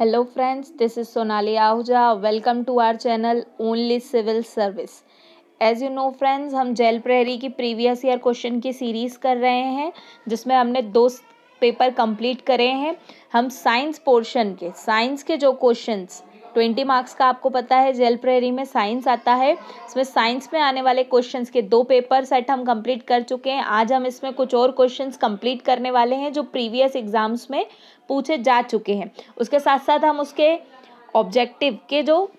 hello friends this is Sonali Ahuja welcome to our channel only civil service as you know friends हम jail प्रहरी की previous year question की series कर रहे हैं जिसमें हमने दो पेपर कंप्लीट करे हैं हम साइंस पोर्शन के साइंस के जो क्वेश्चंस ट्वेंटी मार्क्स का आपको पता है जेल प्रेरी में साइंस आता है इसमें साइंस में आने वाले क्वेश्चंस के दो पेपर सेट हम कंप्लीट कर चुके हैं आज हम इसमें कुछ और क्वेश्चंस कंप्लीट करने वाले हैं जो प्रीवियस एग्जाम्स में पूछे जा चुके हैं उसके साथ साथ हम उसके ऑब्जेक्टिव के जो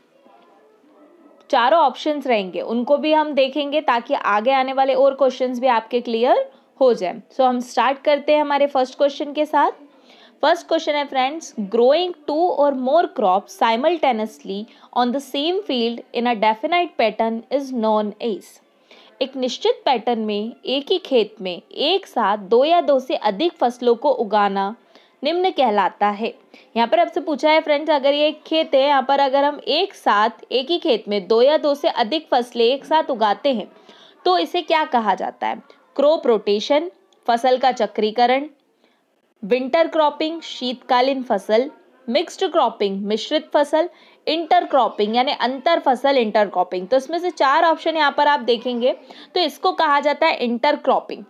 चारों ऑप्शंस रहेंगे उनको भी हम देखेंगे ताकि आगे आने वाले और क्वेश्चंस भी आपके क्लियर हो जाए सो so, हम स्टार्ट करते हैं हमारे फर्स्ट क्वेश्चन के साथ फर्स्ट क्वेश्चन है फ्रेंड्स ग्रोइंग टू और more crop simultaneously on the same field in a definite pattern is known as एक निश्चित पैटर्न में एक ही खेत में एक साथ दो या दो से अधिक फसलों को उगाना निम्न कहलाता है यहाँ पर आपसे पूछा है फ्रेंड्स अगर ये एक खेत है यहाँ पर अगर हम एक साथ एक ही खेत में दो या दो से अधिक फसलें एक साथ उगाते हैं तो इसे क्या कहा जाता है क्रोप रोटेशन फसल का चक्रीकरण विंटर क्रॉपिंग शीतकालीन फसल मिक्स्ड क्रॉपिंग मिश्रित फसल इंटर क्रॉपिंग यानी अंतर फसल इंटर क्रॉपिंग तो इसमें से चार ऑप्शन यहाँ पर आप देखेंगे तो इसको कहा जाता है इंटर क्रॉपिंग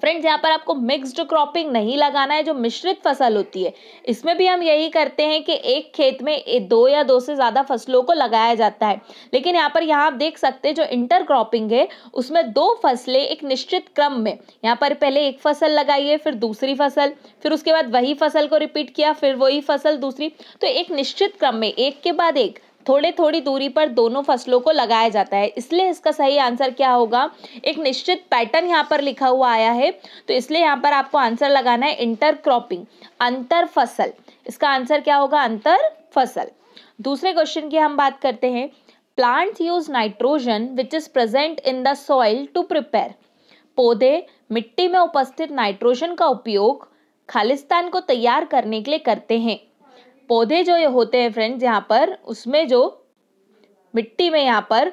फ्रेंड्स यहाँ पर आपको मिक्स्ड क्रॉपिंग नहीं लगाना है जो मिश्रित फसल होती है इसमें भी हम यही करते हैं कि एक खेत में दो या दो से ज़्यादा फसलों को लगाया जाता है लेकिन यहाँ पर यहाँ आप देख सकते हैं जो इंटर क्रॉपिंग है उसमें दो फसलें एक निश्चित क्रम में यहाँ पर पहले एक फसल लगाइए फिर दूसरी फसल फिर उसके बाद वही फसल को रिपीट किया फिर वही फसल दूसरी तो एक निश्चित क्रम में एक के बाद एक थोड़े थोड़ी दूरी पर दोनों फसलों को लगाया जाता है इसलिए इसका सही आंसर क्या होगा एक निश्चित पैटर्न यहाँ पर लिखा हुआ आया है तो इसलिए यहाँ पर आपको आंसर लगाना है इंटर क्रॉपिंग अंतर फसल इसका आंसर क्या होगा अंतर फसल दूसरे क्वेश्चन की हम बात करते हैं plants use nitrogen which is present in the soil to prepare पौधे मिट्टी में उपस्थित नाइट्रोजन का उपयोग खालिस्तान को तैयार करने के लिए करते हैं पौधे जो ये होते हैं फ्रेंड्स यहाँ पर उसमें जो मिट्टी में यहाँ पर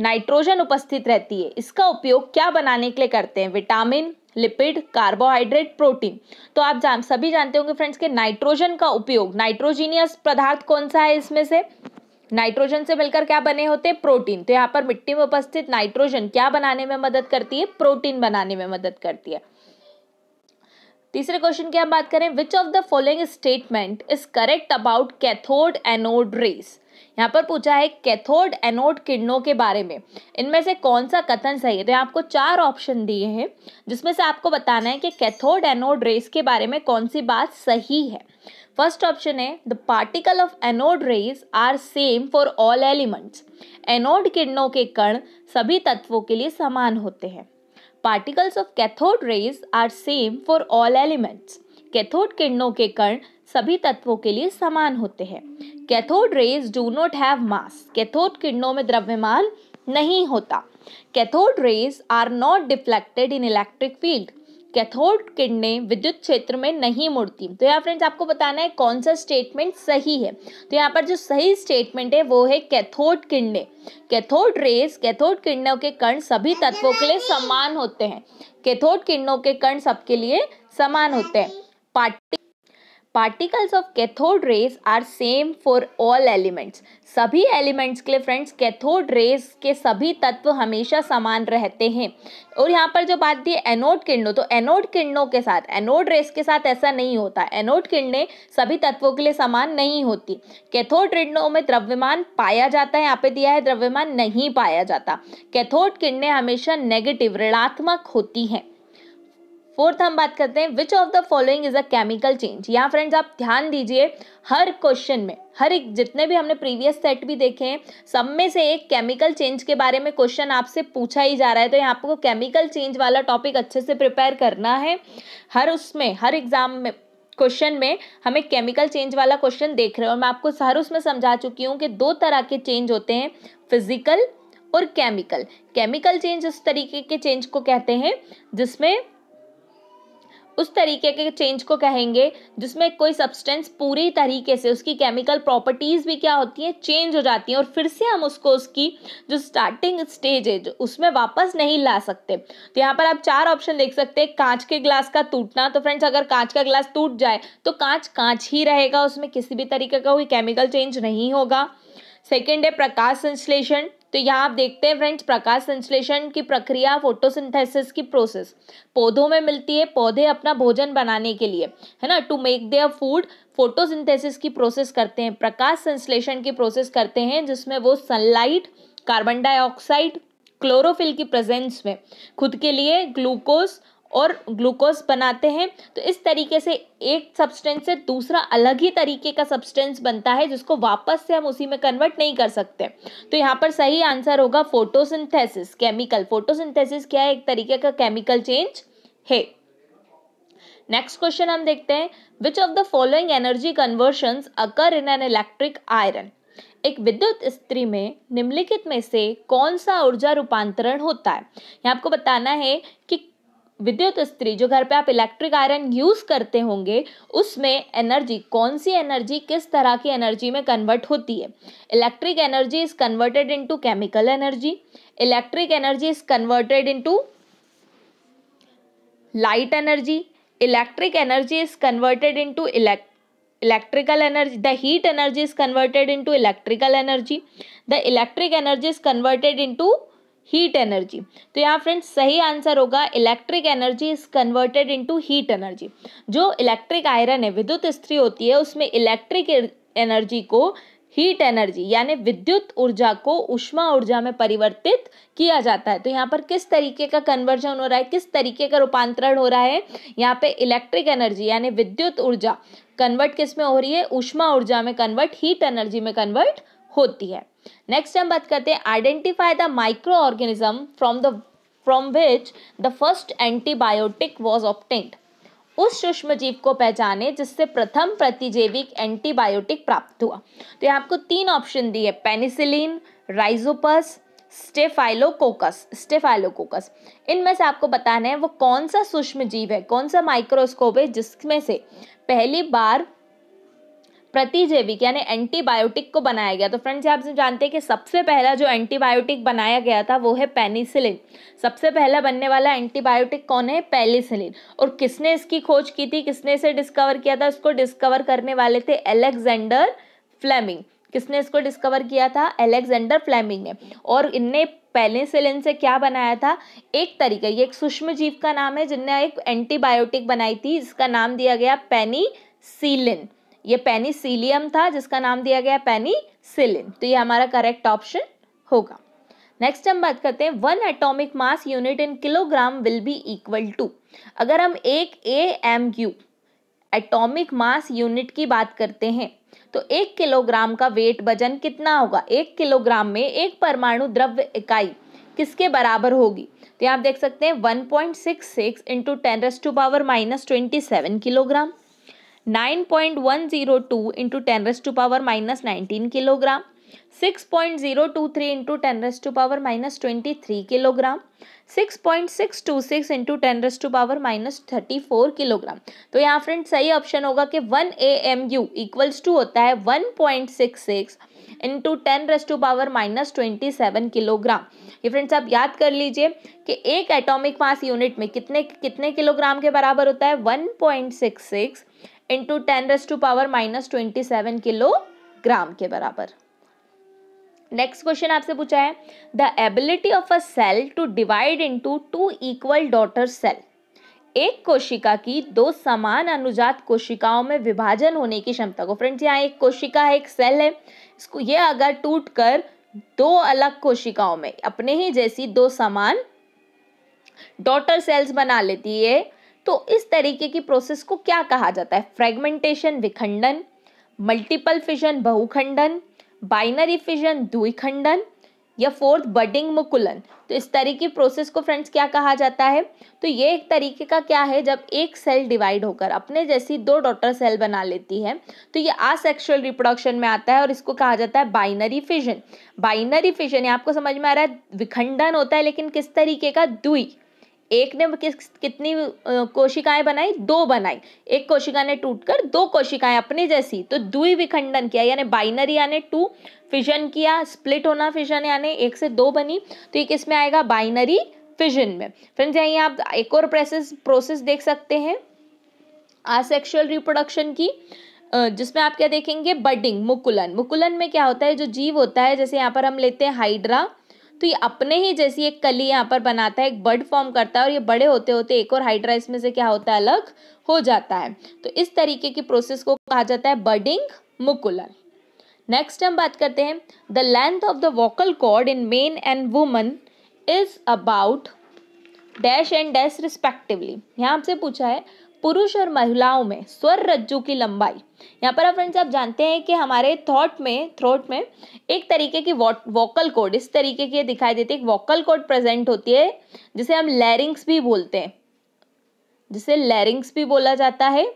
नाइट्रोजन उपस्थित रहती है इसका उपयोग क्या बनाने के लिए करते हैं विटामिन लिपिड कार्बोहाइड्रेट प्रोटीन तो आप जान सभी जानते होंगे फ्रेंड्स के नाइट्रोजन का उपयोग नाइट्रोजीनियस पदार्थ कौन सा है इसमें से नाइट्रोजन से मिलकर क्या बने होते हैं प्रोटीन तो यहाँ पर मिट्टी में उपस्थित नाइट्रोजन क्या बनाने में मदद करती है प्रोटीन बनाने में मदद करती है तीसरे क्वेश्चन की हम बात करें which of the following statement is correct about cathode anode rays यहाँ पर पूछा है कैथोड एनोड किडनों के बारे में इनमें से कौन सा कथन सही है तो आपको चार ऑप्शन दिए हैं जिसमें से आपको बताना है कि कैथोड एनोड रेस के बारे में कौन सी बात सही है फर्स्ट ऑप्शन है the particle of anode rays are same for all elements anode किडनों के कण सभी तत्वों के लिए समान होते हैं particles of cathode rays are same for all elements cathode किरणों के कण सभी तत्वों के लिए समान होते हैं cathode rays do not have mass cathode किरणों में द्रव्यमान नहीं होता cathode rays are not deflected in electric field cathode किडने विद्युत क्षेत्र में नहीं मुड़ती तो यहाँ फ्रेंड्स आपको बताना है कौन सा स्टेटमेंट सही है तो यहाँ पर जो सही स्टेटमेंट है वो है कैथोड किडने कैथोड रेस कैथोड किरणों के कर्ण सभी तत्वों के लिए समान होते हैं कैथोड किरणों के कर्ण सबके लिए समान होते हैं party particles of cathode rays are same for all elements सभी एलिमेंट्स के लिए फ्रेंड्स कैथोड रेज के सभी तत्व हमेशा समान रहते हैं और यहाँ पर जो बात थी एनोड किरणों तो एनोड किरणों के साथ एनोड रेस के साथ ऐसा नहीं होता एनोड किरणें सभी तत्वों के लिए समान नहीं होती कैथोड किरणों में द्रव्यमान पाया जाता है यहाँ पे दिया है द्रव्यमान नहीं पाया जाता कैथोड किरणें हमेशा नेगेटिव ऋणात्मक होती हैं फोर्थ हम बात करते हैं which of the following is a chemical change यहाँ फ्रेंड्स आप ध्यान दीजिए हर क्वेश्चन में हर एक जितने भी हमने प्रीवियस सेट भी देखे हैं सब में से एक केमिकल चेंज के बारे में क्वेश्चन आपसे पूछा ही जा रहा है तो यहाँ आपको केमिकल चेंज वाला टॉपिक अच्छे से प्रिपेयर करना है हर उसमें हर एग्जाम में क्वेश्चन में हमें केमिकल चेंज वाला क्वेश्चन देख रहे हो और मैं आपको हर उसमें समझा चुकी हूँ कि दो तरह के चेंज होते हैं फिजिकल और केमिकल केमिकल चेंज उस तरीके के चेंज को कहते हैं जिसमें उस तरीके के चेंज को कहेंगे जिसमें कोई सब्सटेंस पूरी तरीके से उसकी केमिकल प्रॉपर्टीज़ भी क्या होती हैं चेंज हो जाती हैं और फिर से हम उसको उसकी जो स्टार्टिंग स्टेज है उसमें वापस नहीं ला सकते तो यहाँ पर आप चार ऑप्शन देख सकते हैं कांच के ग्लास का टूटना तो फ्रेंड्स अगर कांच का ग्लास टूट जाए तो कांच कांच ही रहेगा उसमें किसी भी तरीके का कोई केमिकल चेंज नहीं होगा सेकेंड है प्रकाश संश्लेषण तो यहाँ आप देखते हैं फ्रेंड्स प्रकाश संश्लेषण की प्रक्रिया फोटोसिंथेसिस की प्रोसेस पौधों में मिलती है पौधे अपना भोजन बनाने के लिए है ना to make their food photosynthesis की प्रोसेस करते हैं प्रकाश संश्लेषण की प्रोसेस करते हैं जिसमें वो सनलाइट कार्बन डाइऑक्साइड क्लोरोफिल की प्रेजेंस में खुद के लिए ग्लूकोज और ग्लूकोज बनाते हैं तो इस तरीके से एक सब्सटेंस से दूसरा अलग ही तरीके का सब्सटेंस बनता है जिसको वापस से हम उसी में कन्वर्ट नहीं कर सकते तो यहाँ पर सही आंसर होगा फोटोसिंथेसिस केमिकल फोटोसिंथेसिस क्या है एक तरीके का केमिकल चेंज है नेक्स्ट क्वेश्चन हम देखते हैं which of the following energy conversion occur in an electric iron एक विद्युत स्त्री में निम्नलिखित में से कौन सा ऊर्जा रूपांतरण होता है यहाँ आपको बताना है कि विद्युत स्त्री जो घर पे आप इलेक्ट्रिक आयरन यूज़ करते होंगे उसमें एनर्जी कौन सी एनर्जी किस तरह की एनर्जी में कन्वर्ट होती है electric energy is converted into chemical energy electric energy is converted into light energy electric energy is converted into electric energy the heat energy is converted into electrical energy the electric energy is converted into heat energy तो यहाँ friends सही answer होगा electric energy is converted into heat energy जो electric iron है विद्युत स्त्री होती है उसमें इलेक्ट्रिक एनर्जी को हीट एनर्जी यानी विद्युत ऊर्जा को उष्मा ऊर्जा में परिवर्तित किया जाता है तो यहाँ पर किस तरीके का कन्वर्जन हो रहा है किस तरीके का रूपांतरण हो रहा है यहाँ पे इलेक्ट्रिक एनर्जी यानी विद्युत ऊर्जा कन्वर्ट किस में हो रही है उष्मा ऊर्जा में कन्वर्ट हीट एनर्जी में कन्वर्ट होती है नेक्स्ट हम बात करते हैं identify the microorganism from the from which the first antibiotic was obtained उस सूक्ष्म जीव को पहचाने जिससे प्रथम प्रतिजैविक एंटीबायोटिक प्राप्त हुआ तो ये आपको तीन ऑप्शन दिए पेनिसिलिन राइजोपस स्टेफाइलोकोकस स्टेफाइलोकोकस इनमें से आपको बताना है वो कौन सा सूक्ष्म जीव है कौन सा माइक्रोस्कोप है जिसमें से पहली बार प्रतिजैविक यानी एंटीबायोटिक को बनाया गया तो फ्रेंड्स आप जानते हैं कि सबसे पहला जो एंटीबायोटिक बनाया गया था वो है पेनिसिलिन सबसे पहला बनने वाला एंटीबायोटिक कौन है पेनिसिलिन और किसने इसकी खोज की थी किसने इसे डिस्कवर किया था इसको डिस्कवर करने वाले थे एलेक्जेंडर फ्लेमिंग किसने इसको डिस्कवर किया था एलेक्जेंडर फ्लेमिंग ने और इनने पेनिसिलिन से क्या बनाया था एक तरीका ये एक सूक्ष्म जीव का नाम है जिनने एक एंटीबायोटिक बनाई थी इसका नाम दिया गया पेनिसिलिन ये पेनिसिलियम था जिसका नाम दिया गया पेनीसिलिन तो ये हमारा करेक्ट ऑप्शन होगा नेक्स्ट हम बात करते हैं one atomic mass unit in kilogram will be equal to अगर हम एक A M U atomic mass unit की बात करते हैं तो एक किलोग्राम का वेट वजन कितना होगा एक किलोग्राम में एक परमाणु द्रव्य इकाई किसके बराबर होगी तो यहाँ आप देख सकते हैं 1.66 point six six into ten raise to power minus twenty seven kilogram nine point one zero two into ten raise to power minus nineteen kilogram six point zero two three into ten raise to power minus twenty three kilogram six point six two six into ten raise to power minus thirty four kilogram तो यहाँ friend सही option होगा कि one A M U equals to होता है one point six six into ten raise to power minus twenty seven kilogram ये friends आप याद कर लीजिए कि एक एटॉमिक मास यूनिट में कितने कितने किलोग्राम के बराबर होता है one point six six into ten raise to power minus twenty seven kilogram के बराबर नेक्स्ट क्वेश्चन आपसे पूछा है the ability of a cell to divide into two equal daughter cell एक कोशिका की दो समान अनुजात कोशिकाओं में विभाजन होने की क्षमता को फ्रेंड्स यहाँ एक कोशिका है एक सेल है इसको ये अगर टूट कर दो अलग कोशिकाओं में अपने ही जैसी दो समान डॉटर सेल्स बना लेती है तो इस तरीके की प्रोसेस को क्या कहा जाता है फ्रेगमेंटेशन विखंडन मल्टीपल फिजन बहुखंडन बाइनरी फिजन द्विखंडन या फोर्थ बडिंग मुकुलन तो इस तरीके की प्रोसेस को फ्रेंड्स क्या कहा जाता है तो ये एक तरीके का क्या है जब एक सेल डिवाइड होकर अपने जैसी दो डॉटर सेल बना लेती है तो ये आसेक्सुअल रिप्रोडक्शन में आता है और इसको कहा जाता है बाइनरी फिजन बाइनरी फिजन ये आपको समझ में आ रहा है विखंडन होता है लेकिन किस तरीके का द्वि एक ने किस कितनी कोशिकाएं बनाई दो बनाई एक कोशिका ने टूटकर दो कोशिकाएं अपने जैसी तो दुई विखंडन किया यानी बाइनरी यानी टू फिजन किया स्प्लिट होना फिजन यानी एक से दो बनी तो ये किस में आएगा बाइनरी फिजन में फ्रेंड्स यहीं आप एक और प्रोसेस प्रोसेस देख सकते हैं आसेक्सुअल रिप्रोडक्शन की जिसमें आप क्या देखेंगे बडिंग मुकुलन मुकुलन में क्या होता है जो जीव होता है जैसे यहाँ पर हम लेते हैं हाइड्रा तो ये अपने ही जैसी एक कली यहाँ पर बनाता है एक बर्ड फॉर्म करता है और ये बड़े होते होते एक और हाइड्रा इसमें से क्या होता है अलग हो जाता है तो इस तरीके की प्रोसेस को कहा जाता है बर्डिंग मुकुलर नेक्स्ट हम बात करते हैं the length of the vocal cord in men and women is about dash and dash respectively यहाँ आपसे पूछा है पुरुष और महिलाओं में स्वर रज्जु की लंबाई यहाँ पर फ्रेंड्स आप जानते हैं कि हमारे थॉट में थ्रोट में एक तरीके की वोकल कोड इस तरीके की दिखाई देती है एक वोकल कोड प्रेजेंट होती है जिसे हम लैरिंग्स भी बोलते हैं जिसे लैरिंग्स भी बोला जाता है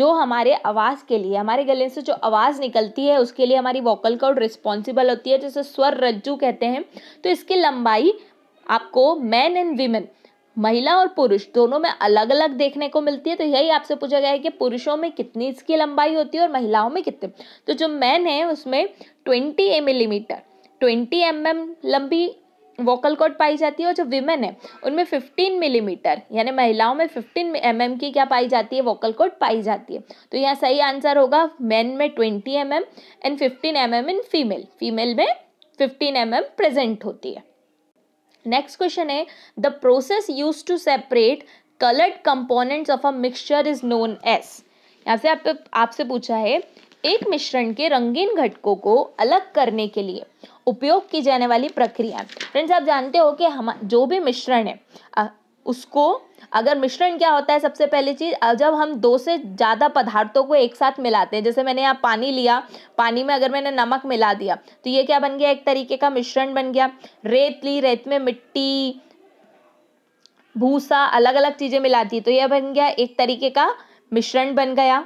जो हमारे आवाज़ के लिए हमारे गले से जो आवाज़ निकलती है उसके लिए हमारी वोकल कोड रिस्पॉन्सिबल होती है जिसे स्वर रज्जू कहते हैं तो इसकी लंबाई आपको मैन एंड वीमेन महिला और पुरुष दोनों में अलग अलग देखने को मिलती है तो यही आपसे पूछा गया है कि पुरुषों में कितनी इसकी लंबाई होती है और महिलाओं में कितनी तो जो मैन है उसमें twenty millimetre twenty M M लंबी वोकल कॉर्ड पाई जाती है और जो विमेन है उनमें 15 मिलीमीटर mm, यानी महिलाओं में 15 एम mm की क्या पाई जाती है वोकल कॉर्ड पाई जाती है तो यहाँ सही आंसर होगा मैन में 20 M and 15 M M in female female में 15 एम mm प्रेजेंट होती है next question is the process use to separate coloured components of a mixture is known as यहाँ से आप आपसे पूछा है एक मिश्रण के रंगीन घटकों को अलग करने के लिए उपयोग की जाने वाली प्रक्रिया फ्रेंड्स आप जानते हो कि हम जो भी मिश्रण है उसको अगर मिश्रण क्या होता है सबसे पहली चीज़ जब हम दो से ज़्यादा पदार्थों को एक साथ मिलाते हैं जैसे मैंने यहाँ पानी लिया पानी में अगर मैंने नमक मिला दिया तो ये क्या बन गया एक तरीके का मिश्रण बन गया रेत ली रेत में मिट्टी भूसा अलग अलग चीज़ें मिलाती तो यह बन गया एक तरीके का मिश्रण बन गया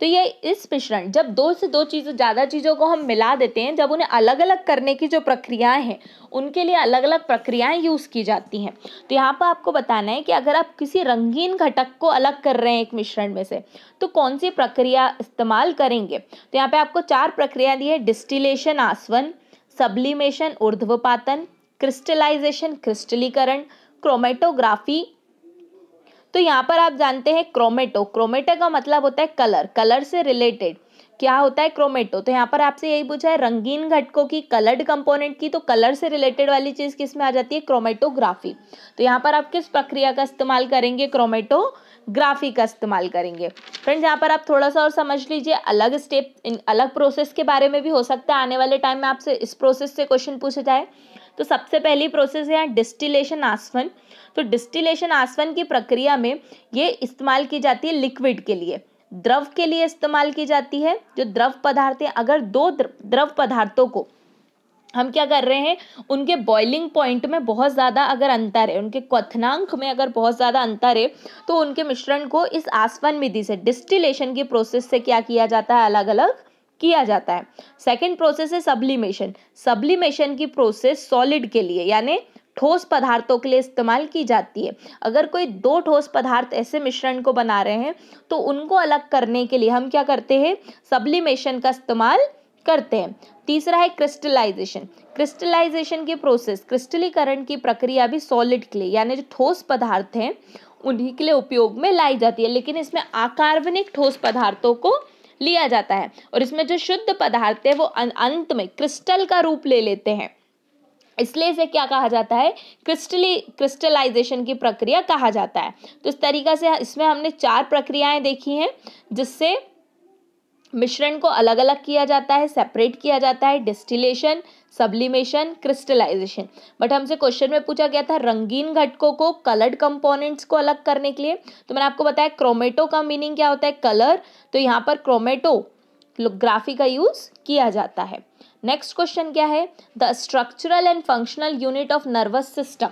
तो ये इस मिश्रण जब दो से दो चीज़ों ज़्यादा चीज़ों को हम मिला देते हैं जब उन्हें अलग अलग करने की जो प्रक्रियाएं हैं उनके लिए अलग अलग प्रक्रियाएं यूज़ की जाती हैं तो यहाँ पर आपको बताना है कि अगर आप किसी रंगीन घटक को अलग कर रहे हैं एक मिश्रण में से तो कौन सी प्रक्रिया इस्तेमाल करेंगे तो यहाँ पर आपको चार प्रक्रिया दी है डिस्टिलेशन आसवन सब्लिमेशन ऊर्ध्वपातन क्रिस्टलाइजेशन क्रिस्टलीकरण क्रोमेटोग्राफी तो यहाँ पर आप जानते हैं क्रोमेटो क्रोमेटो का मतलब होता है कलर कलर से रिलेटेड क्या होता है क्रोमेटो तो यहाँ पर आपसे यही पूछा है रंगीन घटकों की कलर्ड कंपोनेंट की तो कलर से रिलेटेड वाली चीज़ किस में आ जाती है क्रोमेटोग्राफी तो यहाँ पर आप किस प्रक्रिया का इस्तेमाल करेंगे क्रोमेटोग्राफी का इस्तेमाल करेंगे फ्रेंड्स यहाँ पर आप थोड़ा सा और समझ लीजिए अलग स्टेप अलग प्रोसेस के बारे में भी हो सकता है आने वाले टाइम में आपसे इस प्रोसेस से क्वेश्चन पूछा जाए तो सबसे पहली प्रोसेस है यहाँ डिस्टिलेशन आसवन तो डिस्टिलेशन आसवन की प्रक्रिया में ये इस्तेमाल की जाती है लिक्विड के लिए द्रव के लिए इस्तेमाल की जाती है जो द्रव पदार्थ है अगर दो द्रव पदार्थों को हम क्या कर रहे हैं उनके बॉइलिंग पॉइंट में बहुत ज़्यादा अगर अंतर है उनके क्वथनांक में अगर बहुत ज़्यादा अंतर है तो उनके मिश्रण को इस आसवन विधि से डिस्टिलेशन की प्रोसेस से क्या किया जाता है अलग अलग किया जाता है सेकेंड प्रोसेस है सब्लिमेशन सब्लिमेशन की प्रोसेस सॉलिड के लिए यानी ठोस पदार्थों के लिए इस्तेमाल की जाती है अगर कोई दो ठोस पदार्थ ऐसे मिश्रण को बना रहे हैं तो उनको अलग करने के लिए हम क्या करते हैं सब्लिमेशन का इस्तेमाल करते हैं तीसरा है क्रिस्टलाइजेशन क्रिस्टलाइजेशन की प्रोसेस क्रिस्टलीकरण की प्रक्रिया भी सॉलिड के लिए यानी जो ठोस पदार्थ हैं उन्हीं के लिए उपयोग में लाई जाती है लेकिन इसमें आकार्बनिक ठोस पदार्थों को लिया जाता है और इसमें जो शुद्ध पदार्थ है वो अंत में क्रिस्टल का रूप ले लेते हैं इसलिए इसे क्या कहा जाता है क्रिस्टली क्रिस्टलाइजेशन की प्रक्रिया कहा जाता है तो इस तरीका से इसमें हमने चार प्रक्रियाएं देखी हैं जिससे मिश्रण को अलग अलग किया जाता है सेपरेट किया जाता है डिस्टिलेशन सब्लिमेशन क्रिस्टलाइजेशन बट हमसे क्वेश्चन में पूछा गया था रंगीन घटकों को कलर्ड कंपोनेंट्स को अलग करने के लिए तो मैंने आपको बताया क्रोमेटो का मीनिंग क्या होता है कलर तो यहाँ पर क्रोमेटो ग्राफी का यूज किया जाता है नेक्स्ट क्वेश्चन क्या है the structural and functional unit of nervous system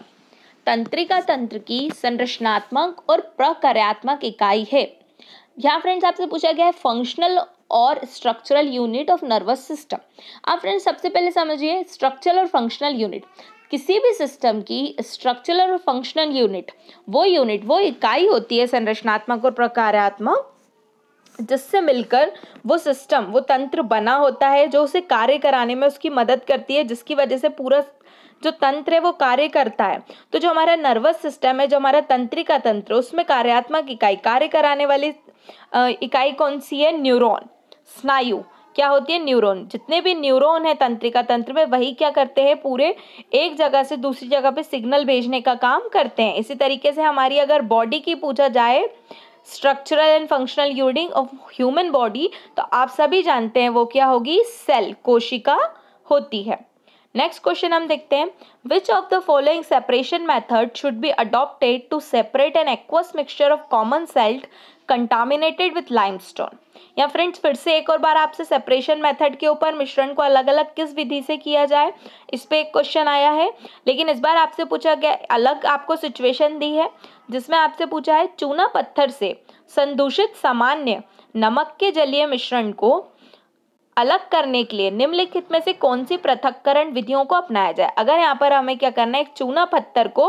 तंत्रिका तंत्र की संरचनात्मक और प्रकार्यात्मक इकाई है यहाँ फ्रेंड्स आपसे पूछा गया है फंक्शनल और structural unit of nervous system अब फ्रेंड्स सबसे पहले समझिए स्ट्रक्चरल और फंक्शनल यूनिट किसी भी सिस्टम की स्ट्रक्चरल और फंक्शनल यूनिट वो यूनिट वो इकाई होती है संरचनात्मक और प्रकारात्मक जिससे मिलकर वो सिस्टम वो तंत्र बना होता है जो उसे कार्य कराने में उसकी मदद करती है जिसकी वजह से पूरा जो तंत्र है वो कार्य करता है तो जो हमारा नर्वस सिस्टम है जो हमारा तंत्रिका तंत्र उसमें कार्यात्मक इकाई कार्य कराने वाली इकाई कौन सी है न्यूरॉन स्नायु क्या होती है न्यूरॉन जितने भी न्यूरॉन है तंत्रिका तंत्र में वही क्या करते हैं पूरे एक जगह से दूसरी जगह पे सिग्नल भेजने का काम करते हैं इसी तरीके से हमारी अगर बॉडी की पूछा जाए structural and functional unit of human body तो आप सभी जानते हैं वो क्या होगी सेल कोशिका होती है नेक्स्ट क्वेश्चन हम देखते हैं which of the following separation method should be adopted to separate an aqueous mixture of common salt contaminated with limestone या फ्रेंड्स फिर से एक और बार आपसे सेपरेशन मेथड के ऊपर मिश्रण को अलग अलग किस विधि से किया जाए इस पर एक क्वेश्चन आया है लेकिन इस बार आपसे पूछा गया अलग आपको सिचुएशन दी है जिसमें आपसे पूछा है चूना पत्थर से संदूषित सामान्य नमक के जलीय मिश्रण को अलग करने के लिए निम्नलिखित में से कौन सी पृथककरण विधियों को अपनाया जाए अगर यहाँ पर हमें क्या करना है चूना पत्थर को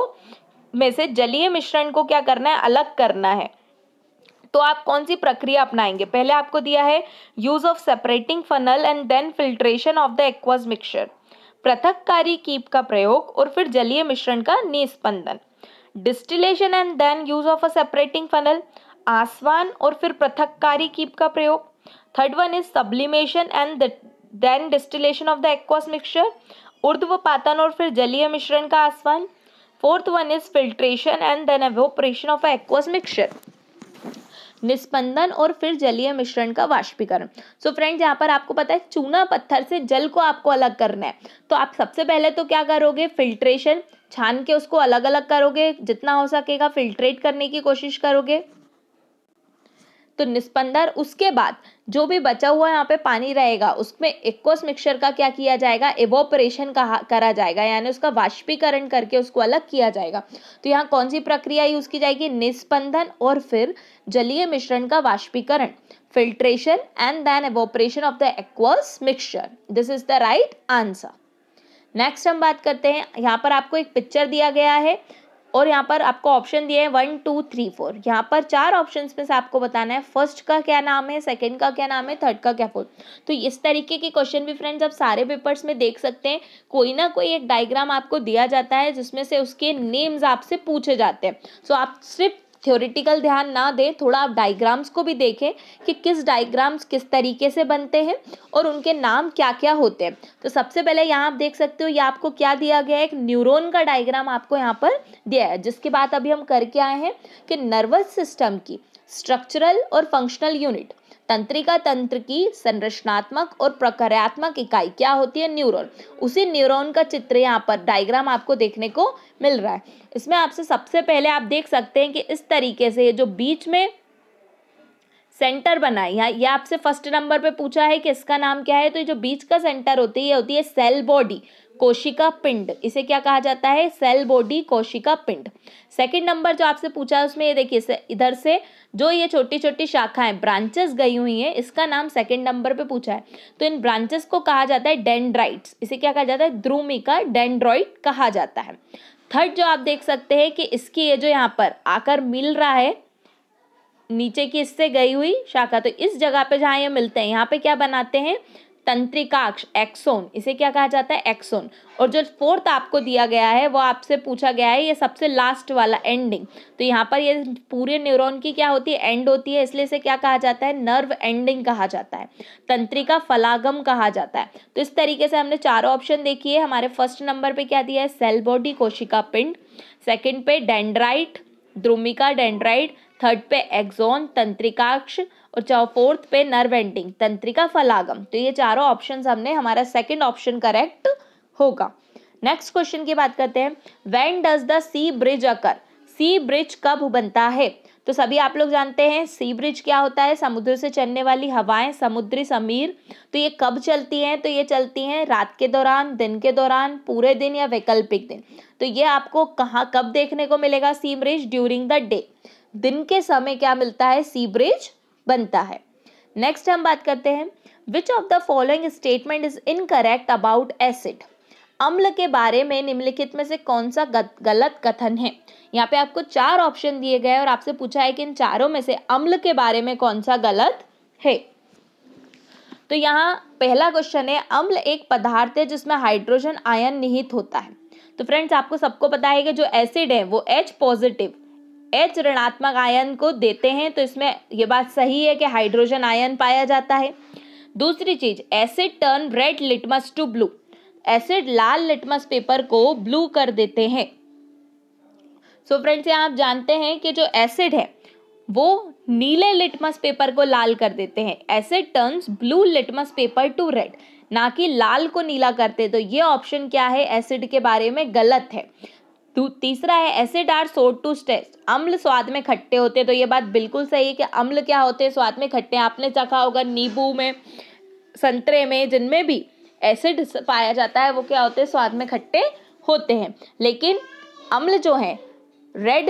में से जलीय मिश्रण को क्या करना है अलग करना है तो आप कौन सी प्रक्रिया अपनाएंगे पहले आपको दिया है use of separating funnel and then filtration of the aqueous mixture पृथककारी कीप का प्रयोग और फिर जलीय मिश्रण का निस्पंदन distillation and then use of a separating funnel आसवान और फिर पृथककारी कीप का प्रयोग third one is sublimation and then distillation of the aqueous mixture उर्ध्व पातन और फिर जलीय मिश्रण का आसवान fourth one is filtration and then evaporation of aqueous mixture निस्पंदन और फिर जलीय मिश्रण का वाष्पीकरण सो फ्रेंड्स यहाँ पर आपको पता है चूना पत्थर से जल को आपको अलग करना है तो आप सबसे पहले तो क्या करोगे फिल्ट्रेशन छान के उसको अलग अलग करोगे जितना हो सकेगा फिल्ट्रेट करने की कोशिश करोगे तो निस्पंदर उसके बाद जो भी बचा हुआ यहाँ पे पानी रहेगा उसमें एक्वस मिक्सचर का क्या किया जाएगा एवोपरेशन का करा जाएगा यानी उसका वाष्पीकरण करके उसको अलग किया जाएगा तो यहाँ कौन सी प्रक्रिया यूज की जाएगी निस्पंदन और फिर जलीय मिश्रण का वाष्पीकरण filtration and then evaporation of the aqueous mixture this is the right answer next हम बात करते हैं यहाँ पर आपको एक पिक्चर दिया गया है और यहाँ पर आपको ऑप्शन दिए हैं वन टू थ्री फोर यहाँ पर चार ऑप्शन में से आपको बताना है फर्स्ट का क्या नाम है सेकेंड का क्या नाम है थर्ड का क्या फोर्थ तो इस तरीके के क्वेश्चन भी फ्रेंड्स आप सारे पेपर्स में देख सकते हैं कोई ना कोई एक डायग्राम आपको दिया जाता है जिसमें से उसके नेम्स आपसे पूछे जाते हैं सो आप सिर्फ थ्योरिटिकल ध्यान ना दें थोड़ा आप डायग्राम्स को भी देखें कि किस डायग्राम्स किस तरीके से बनते हैं और उनके नाम क्या क्या होते हैं तो सबसे पहले यहाँ आप देख सकते हो ये आपको क्या दिया गया है एक न्यूरोन का डायग्राम आपको यहाँ पर दिया है जिसके बाद अभी हम करके आए हैं कि नर्वस सिस्टम की स्ट्रक्चरल और फंक्शनल यूनिट तंत्रिका तंत्र की संरचनात्मक और प्रकार्यात्मक इकाई क्या होती है न्यूरॉन उसी न्यूरॉन का चित्र यहाँ पर डायग्राम आपको देखने को मिल रहा है इसमें आपसे सबसे पहले आप देख सकते हैं कि इस तरीके से ये जो बीच में सेंटर बना है यहाँ यह आपसे फर्स्ट नंबर पे पूछा है कि इसका नाम क्या है तो ये जो बीच का सेंटर होती है होती है सेल बॉडी कोशिका पिंड इसे क्या कहा जाता है सेल बॉडी कोशिका पिंड सेकंड नंबर जो आपसे पूछा है उसमें ये देखिए इधर से जो ये छोटी छोटी शाखाएं ब्रांचेस गई हुई हैं इसका नाम सेकंड नंबर पे पूछा है तो इन ब्रांचेस को कहा जाता है डेंड्राइट्स इसे क्या कहा जाता है द्रुमिका डेंड्रॉइट कहा जाता है थर्ड जो आप देख सकते हैं कि इसकी ये जो यहाँ पर आकर मिल रहा है नीचे की इससे गई हुई शाखा तो इस जगह पे जहाँ ये मिलते हैं यहाँ पे क्या बनाते हैं तंत्रिकाक्ष एक्सोन इसे क्या कहा जाता है एक्सोन और जो फोर्थ आपको दिया गया है वो आपसे पूछा गया है ये सबसे लास्ट वाला एंडिंग तो यहाँ पर ये पूरे न्यूरॉन की क्या होती है एंड होती है इसलिए इसे क्या कहा जाता है नर्व एंडिंग कहा जाता है तंत्रिका फलागम कहा जाता है तो इस तरीके से हमने चारों ऑप्शन देखी है हमारे फर्स्ट नंबर पर क्या दिया है सेल बॉडी कोशिका पिंड सेकेंड पे डेंड्राइट द्रुमिका डेंड्राइट थर्ड पे एक्सोन तंत्रिकाक्ष और चाहो फोर्थ पे नर्व एंडिंग तंत्रिका फलागम तो ये चारों ऑप्शन हमने हमारा सेकेंड ऑप्शन करेक्ट होगा नेक्स्ट क्वेश्चन की बात करते हैं when does the sea breeze occur sea breeze कब बनता है तो सभी आप लोग जानते हैं सी ब्रिज क्या होता है समुद्र से चलने वाली हवाएं समुद्री समीर तो ये कब चलती हैं तो ये चलती हैं रात के दौरान दिन के दौरान पूरे दिन या वैकल्पिक दिन तो ये आपको कहाँ कब देखने को मिलेगा sea breeze during the day दिन के समय क्या मिलता है सी ब्रिज बनता है नेक्स्ट हम बात करते हैं which of the following statement is incorrect about acid अम्ल के बारे में निम्नलिखित में से कौन सा गलत कथन है यहाँ पे आपको चार ऑप्शन दिए गए और आपसे पूछा है कि इन चारों में से अम्ल के बारे में कौन सा गलत है तो यहाँ पहला क्वेश्चन है अम्ल एक पदार्थ है जिसमें हाइड्रोजन आयन निहित होता है तो फ्रेंड्स आपको सबको पता है कि जो एसिड है वो एच पॉजिटिव एच ऋणात्मक आयन को देते हैं तो इसमें ये बात सही है कि हाइड्रोजन आयन पाया जाता है दूसरी चीज acid turn red litmus to blue acid लाल लिटमस पेपर को ब्लू कर देते हैं सो so फ्रेंड्स यहाँ आप जानते हैं कि जो एसिड है वो नीले लिटमस पेपर को लाल कर देते हैं acid turns blue litmus paper to red ना कि लाल को नीला करते तो ये ऑप्शन क्या है एसिड के बारे में गलत है तीसरा है एसिड आर सोड टू स्ट्रेस अम्ल स्वाद में खट्टे होते हैं तो ये बात बिल्कुल सही है कि अम्ल क्या होते हैं स्वाद में खट्टे आपने चखा होगा नींबू में संतरे में जिनमें भी एसिड पाया जाता है वो क्या होते हैं स्वाद में खट्टे होते हैं लेकिन अम्ल जो है रेड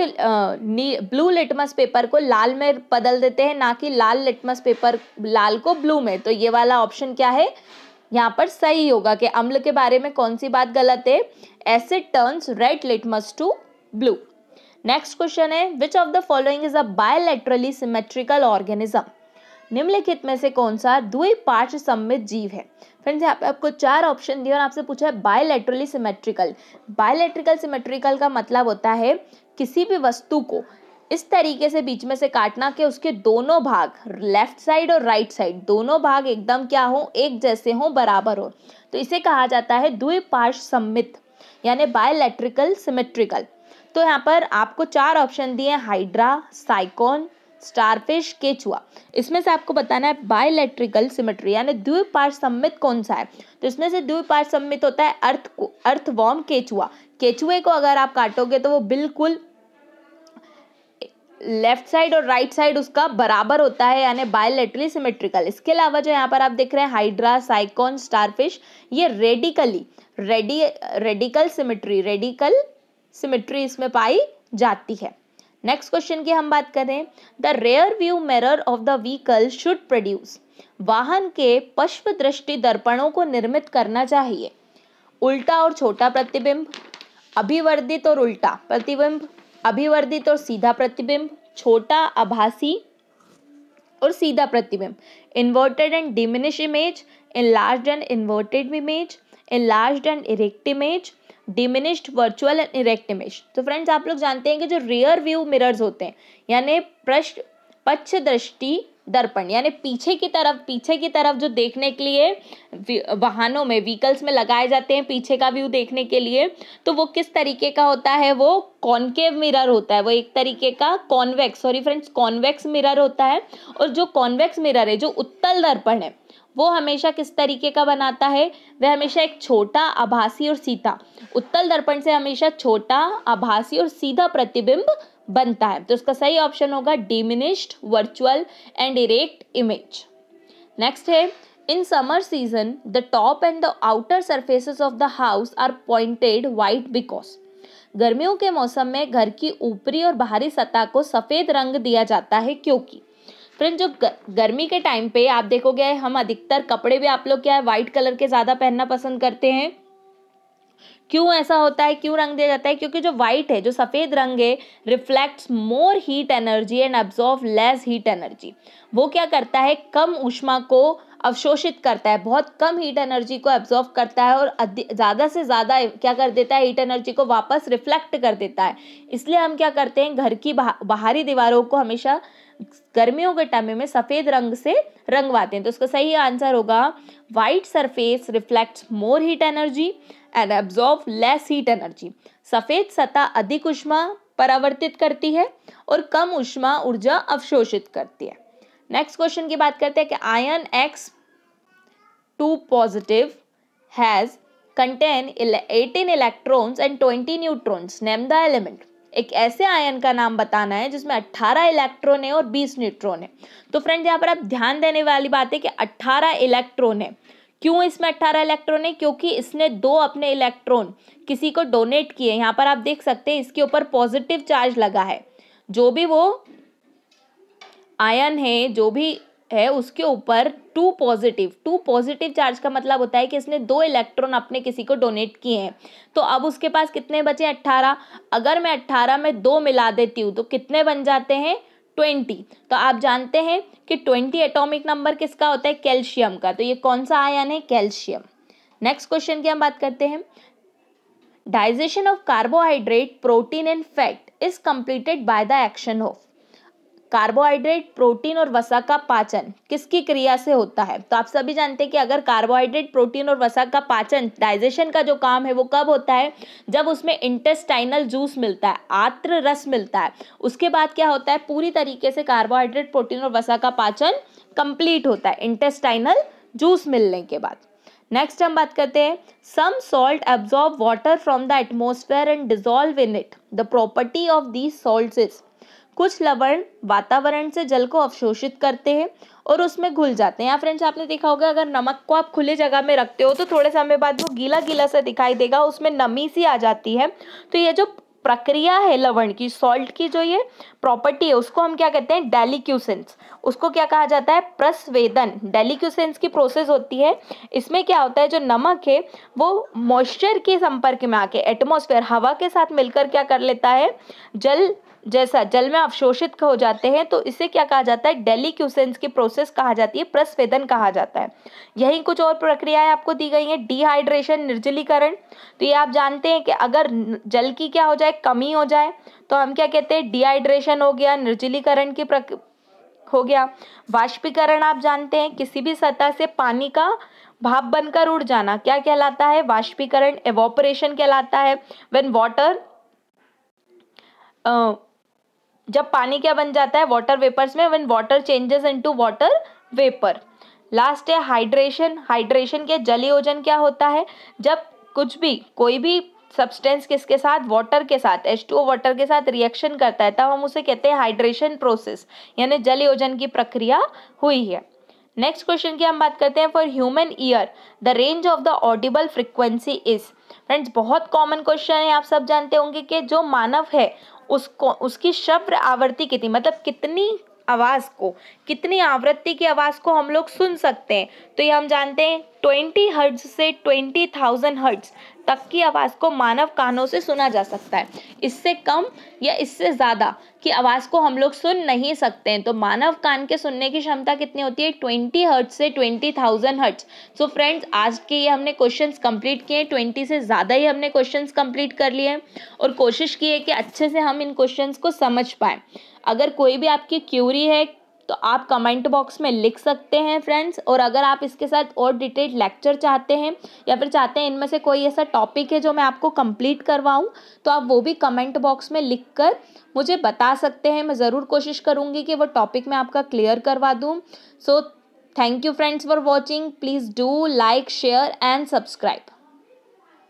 ब्लू लिटमस पेपर को लाल में बदल देते हैं ना कि लाल लिटमस पेपर लाल को ब्लू में तो ये वाला ऑप्शन क्या है यहाँ पर सही होगा कि अम्ल के बारे में कौन सी बात गलत है acid turns red litmus to blue next question है which of the following is a bilaterally symmetrical organism निम्नलिखित में से कौन सा द्विपार्श सम्मित जीव है फ्रेंड्स यहाँ पे आपको चार ऑप्शन दिए और आपसे पूछा है बायोलेट्रली सिमेट्रिकल बायोलेट्रिकल सिमेट्रिकल का मतलब होता है किसी भी वस्तु को इस तरीके से बीच में से काटना कि उसके दोनों भाग लेफ्ट साइड और राइट साइड दोनों भाग एकदम क्या हो एक जैसे हो बराबर हो तो इसे कहा जाता है द्विपार्श सम्मित यानी बायोलेट्रिकल सिमेट्रिकल तो यहाँ पर आपको चार ऑप्शन दिए हैं हाइड्रा साइकोन स्टारफिश केचुआ इसमें से आपको बताना है बायोलेट्रिकल सिमेट्री यानी द्विपार्श सम्मित कौन सा है तो इसमें से द्विपार्श सम्मित होता है अर्थ को अर्थवॉर्म केचुआ केचुए को अगर आप काटोगे तो वो बिल्कुल लेफ्ट साइड और राइट right साइड उसका बराबर होता है यानी बायोलेटरली सिमेट्रिकल इसके अलावा जो यहाँ पर आप देख रहे हैं हाइड्रा साइकोन स्टारफिश ये radically ready radical symmetry radical symmetry इसमें पाई जाती है नेक्स्ट क्वेश्चन की हम बात करें the rear view mirror of the vehicle should produce वाहन के पश्व दृष्टि दर्पणों को निर्मित करना चाहिए उल्टा और छोटा प्रतिबिंब अभिवर्धित और उल्टा प्रतिबिंब अभिवर्धित और सीधा प्रतिबिंब छोटा आभासी और सीधा प्रतिबिंब inverted and diminish image enlarged and inverted image enlarged and erect image diminished virtual and erect image तो फ्रेंड्स आप लोग जानते हैं कि जो रियर व्यू मिरर्स होते हैं यानी पृष्ठ पक्ष दृष्टि दर्पण यानी पीछे की तरफ पीछे की तरफ जो देखने के लिए वाहनों में व्हीकल्स में लगाए जाते हैं पीछे का व्यू देखने के लिए तो वो किस तरीके का होता है वो कॉनकेव मिरर होता है वो एक तरीके का convex sorry friends convex mirror होता है और जो कॉन्वेक्स मिरर है जो उत्तल दर्पण है वो हमेशा किस तरीके का बनाता है वह हमेशा एक छोटा आभासी और सीधा उत्तल दर्पण से हमेशा छोटा आभासी और सीधा प्रतिबिंब बनता है तो इसका सही ऑप्शन होगा diminished virtual and erect image next है in summer season the top and the outer surfaces of the house are painted white because गर्मियों के मौसम में घर की ऊपरी और बाहरी सतह को सफ़ेद रंग दिया जाता है क्योंकि फ्रेंड जो गर्मी के टाइम पे आप देखोगे हम अधिकतर कपड़े भी आप लोग क्या है वाइट कलर के ज़्यादा पहनना पसंद करते हैं क्यों ऐसा होता है क्यों रंग दिया जाता है क्योंकि जो वाइट है जो सफ़ेद रंग है reflects more heat energy and absorb less heat energy वो क्या करता है कम उष्मा को अवशोषित करता है बहुत कम हीट एनर्जी को एब्जॉर्व करता है और ज़्यादा से ज़्यादा क्या कर देता है हीट एनर्जी को वापस रिफ्लेक्ट कर देता है इसलिए हम क्या करते हैं घर की बाह, बाहरी दीवारों को हमेशा गर्मियों के टाइम में सफ़ेद रंग से रंगवाते हैं तो उसका सही आंसर होगा white surface reflects more heat energy and absorb less heat energy सफ़ेद सतह अधिक उष्मा परावर्तित करती है और कम उष्मा ऊर्जा अवशोषित करती है नेक्स्ट क्वेश्चन की बात करते हैं कि ion X two positive has contain eighteen electrons and twenty neutrons name the element एक ऐसे आयन का नाम बताना है जिसमें 18 इलेक्ट्रॉन है और 20 न्यूट्रॉन है तो फ्रेंड्स यहाँ पर आप ध्यान देने वाली बात है कि 18 इलेक्ट्रॉन है क्यों इसमें अट्ठारह इलेक्ट्रॉन है क्योंकि इसने दो अपने इलेक्ट्रॉन किसी को डोनेट किए यहाँ पर आप देख सकते हैं इसके ऊपर पॉजिटिव चार्ज लगा है जो भी वो आयन है जो भी है उसके ऊपर two positive two positive charge का मतलब होता है कि इसने दो इलेक्ट्रॉन अपने किसी को डोनेट किए हैं तो अब उसके पास कितने बचे अट्ठारह अगर मैं अट्ठारह में दो मिला देती हूँ तो कितने बन जाते हैं ट्वेंटी तो आप जानते हैं कि ट्वेंटी एटॉमिक नंबर किसका होता है कैल्शियम का तो ये कौन सा आयन है कैल्शियम नेक्स्ट क्वेश्चन की हम बात करते हैं digestion of carbohydrate protein and fat is completed by the action of carbohydrate protein और वसा का पाचन किसकी क्रिया से होता है तो आप सभी जानते हैं कि अगर कार्बोहाइड्रेट प्रोटीन और वसा का पाचन डाइजेशन का जो काम है वो कब होता है जब उसमें इंटेस्टाइनल जूस मिलता है आत्र रस मिलता है उसके बाद क्या होता है पूरी तरीके से कार्बोहाइड्रेट प्रोटीन और वसा का पाचन कंप्लीट होता है इंटेस्टाइनल जूस मिलने के बाद नेक्स्ट हम बात करते हैं some salt absorb water from the atmosphere and dissolve in it the property of these salt is कुछ लवण वातावरण से जल को अवशोषित करते हैं और उसमें घुल जाते हैं या फ्रेंड्स आपने देखा होगा अगर नमक को आप खुले जगह में रखते हो तो थोड़े समय बाद वो गीला गीला सा दिखाई देगा उसमें नमी सी आ जाती है तो ये जो प्रक्रिया है लवण की सॉल्ट की जो ये प्रॉपर्टी है उसको हम क्या कहते हैं डेलीक्यूसेंस उसको क्या कहा जाता है प्रसवेदन डेलीक्यूसेंस की प्रोसेस होती है इसमें क्या होता है जो नमक है वो मॉइस्चर के संपर्क में आके एटमॉस्फेयर हवा के साथ मिलकर क्या कर लेता है जल जैसा जल में अवशोषित हो जाते हैं तो इसे क्या कहा जाता है क्यूसेंस की प्रोसेस कहा जाती है प्रस्वेदन कहा जाता है यही कुछ और प्रक्रियाएं आपको दी गई हैं डिहाइड्रेशन निर्जलीकरण तो ये आप जानते हैं कि अगर जल की क्या हो जाए कमी हो जाए तो हम क्या कहते हैं डिहाइड्रेशन हो गया निर्जलीकरण की प्रक हो गया वाष्पीकरण आप जानते हैं किसी भी सतह से पानी का भाप बनकर उड़ जाना क्या कहलाता है वाष्पीकरण एवोपरेशन कहलाता है वेन वाटर जब पानी क्या बन जाता है वाटर वेपर्स में one water changes into water vapour last है हाइड्रेशन हाइड्रेशन के जलयोजन क्या होता है जब कुछ भी कोई भी सब्सटेंस किसके साथ वाटर के साथ एच टू वाटर के साथ रिएक्शन करता है तब हम उसे कहते हैं हाइड्रेशन प्रोसेस यानी जल योजन की प्रक्रिया हुई है नेक्स्ट क्वेश्चन की हम बात करते हैं for human ear the range of the audible frequency is friends बहुत कॉमन क्वेश्चन है आप सब जानते होंगे कि जो मानव है उसको उसकी शब्द आवृत्ति कितनी मतलब कितनी आवाज़ को कितनी आवृत्ति की आवाज़ को हम लोग सुन सकते हैं तो ये हम जानते हैं ट्वेंटी हर्ट्ज से ट्वेंटी थाउजेंड हर्ट्ज तक की आवाज़ को मानव कानों से सुना जा सकता है इससे कम या इससे ज़्यादा की आवाज़ को हम लोग सुन नहीं सकते हैं तो मानव कान के सुनने की क्षमता कितनी होती है ट्वेंटी हर्ट्ज से twenty thousand hertz so friends आज के ये हमने क्वेश्चन कंप्लीट किए हैं ट्वेंटी से ज़्यादा ही हमने क्वेश्चन कंप्लीट कर लिए हैं और कोशिश की है कि अच्छे से हम इन क्वेश्चन को समझ पाए अगर कोई भी आपकी क्यूरी है तो आप कमेंट बॉक्स में लिख सकते हैं फ्रेंड्स और अगर आप इसके साथ और डिटेल्ड लेक्चर चाहते हैं या फिर चाहते हैं इनमें से कोई ऐसा टॉपिक है जो मैं आपको कंप्लीट करवाऊं तो आप वो भी कमेंट बॉक्स में लिख कर मुझे बता सकते हैं मैं ज़रूर कोशिश करूँगी कि वो टॉपिक मैं आपका क्लियर करवा दूँ so thank you friends for watching please do like share and subscribe